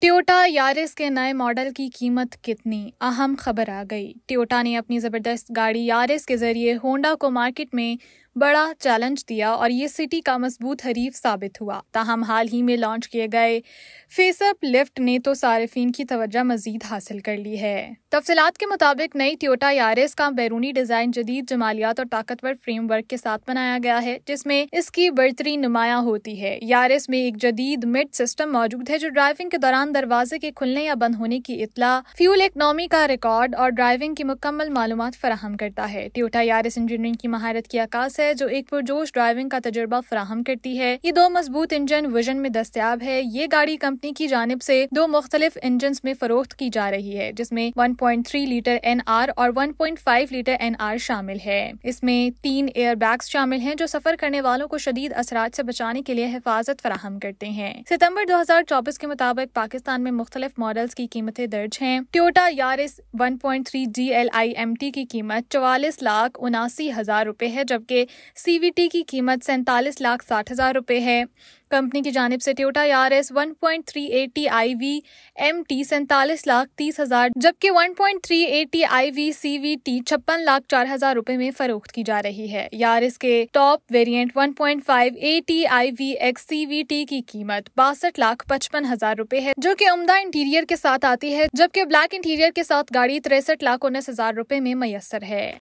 Toyota Yaris के नए model की कीमत कितनी अहम खबर आ गई ट्योटा ने अपनी ज़बरदस्त गाड़ी यारिस के ज़रिए होंडा को मार्केट में बड़ा चैलेंज दिया और ये सिटी का मजबूत हरीफ साबित हुआ ताहम हाल ही में लॉन्च किए गए फेसअप लिफ्ट ने तो सार्फिन की तवज्जा मजीद हासिल कर ली है तफसलत के मुताबिक नई ट्योटा यारिस का बैरूनी डिज़ाइन जदीद जमालियात और ताकतवर फ्रेमवर्क के साथ बनाया गया है जिसमें इसकी बढ़तरी नुमाया होती है यारिस में एक जदीद मिड सिस्टम मौजूद है जो ड्राइविंग के दौरान दरवाजे के खुलने या बंद होने की इतला फ्यूल इकनॉमी का रिकॉर्ड और ड्राइविंग की मुकम्मल मालूम फराहम करता है ट्योटा यारिस इंजीनियरिंग की महारत की आकाश है है जो एक पुरजोश ड्राइविंग का तजर्बा फ्राहम करती है ये दो मजबूत इंजन विजन में दस्तियाब है ये गाड़ी कंपनी की जानब से दो मुख्तलिफ इंजन में फरोख्त की जा रही है जिसमें 1.3 लीटर एन आर और 1.5 लीटर एन आर शामिल है इसमें तीन एयर बैग्स शामिल हैं जो सफर करने वालों को शदीद असरात से बचाने के लिए हिफाजत फराहम करते हैं सितम्बर दो हजार चौबीस के मुताबिक पाकिस्तान में मुख्तलिफ मॉडल्स की कीमतें दर्ज हैं Toyota Yaris 1.3 G L I M T की कीमत चौवालीस लाख उनासी हजार रूपए है जबकि सीवीटी की कीमत सैंतालीस लाख साठ हज़ार रुपये है कंपनी की जानब से Toyota Yaris one point three A T I V M T सैंतालीस लाख तीस हज़ार जबकि one point three A T I V C V T छप्पन लाख चार हज़ार रूपए में फ़रोख्त की जा रही है यार इसके top variant one point five A T I V X C V T की कीमत बासठ लाख पचपन हज़ार रूपए है जो कि उमदा इंटीरियर के साथ आती है जबकि ब्लैक इंटीरियर के साथ गाड़ी तिरसठ लाख उन्नीस हज़ार रूपए में मैसर है